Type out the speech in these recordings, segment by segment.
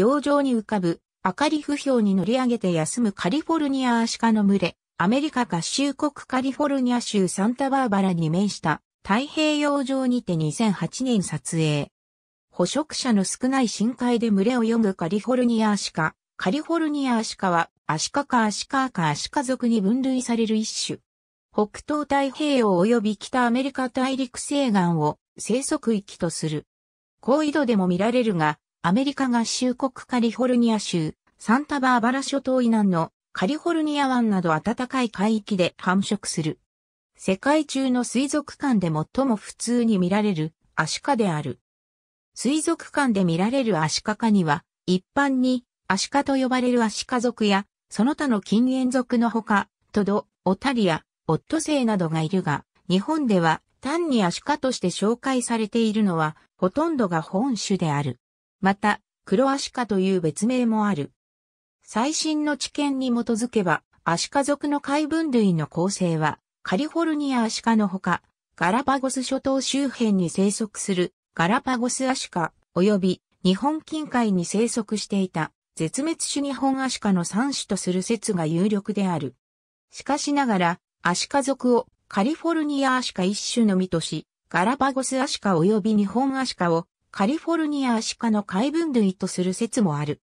洋上に浮かぶ赤リフ氷に乗り上げて休むカリフォルニアアシカの群れ、アメリカ合衆国カリフォルニア州サンタバーバラに面した太平洋上にて2008年撮影。捕食者の少ない深海で群れを読むカリフォルニアアシカ。カリフォルニアアシカはアシカかアシカかアシカ族に分類される一種。北東太平洋及び北アメリカ大陸西岸を生息域とする。高緯度でも見られるが、アメリカ合衆国カリフォルニア州、サンタバーバラ諸島以南のカリフォルニア湾など暖かい海域で繁殖する。世界中の水族館で最も普通に見られるアシカである。水族館で見られるアシカ科には、一般にアシカと呼ばれるアシカ族や、その他の近縁族のほか、トド、オタリア、オットセイなどがいるが、日本では単にアシカとして紹介されているのは、ほとんどが本種である。また、黒アシカという別名もある。最新の知見に基づけば、アシカ族の海分類の構成は、カリフォルニアアシカのほか、ガラパゴス諸島周辺に生息するガラパゴスアシカ及び日本近海に生息していた絶滅種日本アシカの3種とする説が有力である。しかしながら、アシカ族をカリフォルニアアシカ一種のみとし、ガラパゴスアシカ及び日本アシカをカリフォルニアアシカの下分類とする説もある。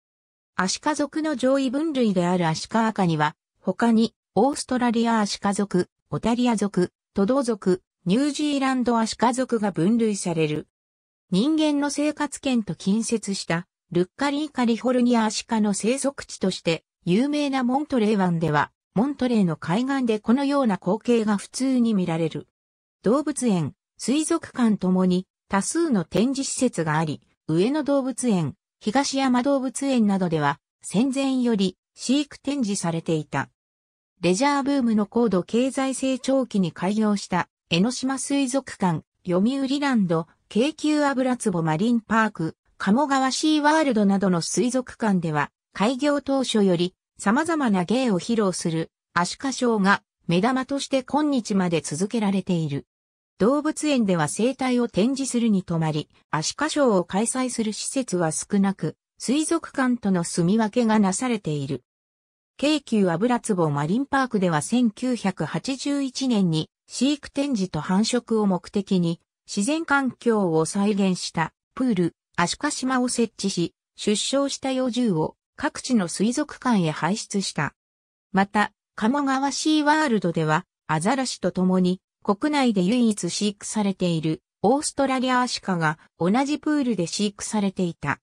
アシカ族の上位分類であるアシカ赤には、他に、オーストラリアアシカ族、オタリア族、都道族、ニュージーランドアシカ族が分類される。人間の生活圏と近接した、ルッカリーカリフォルニアアシカの生息地として、有名なモントレー湾では、モントレーの海岸でこのような光景が普通に見られる。動物園、水族館ともに多数の展示施設があり、上野動物園、東山動物園などでは戦前より飼育展示されていた。レジャーブームの高度経済成長期に開業した江ノ島水族館、読売ランド、京急油壺マリンパーク、鴨川シーワールドなどの水族館では、開業当初より様々な芸を披露するアシカショーが目玉として今日まで続けられている。動物園では生態を展示するに泊まり、アシカショーを開催する施設は少なく、水族館との住み分けがなされている。京急油壺マリンパークでは1981年に飼育展示と繁殖を目的に自然環境を再現したプール、アシカ島を設置し、出生した幼獣を各地の水族館へ排出した。また、鴨川シーワールドではアザラシと共に国内で唯一飼育されているオーストラリアアシカが同じプールで飼育されていた。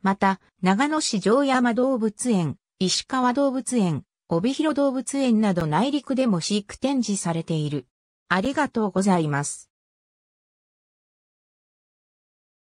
また、長野市城山動物園、石川動物園、帯広動物園など内陸でも飼育展示されている。ありがとうございます。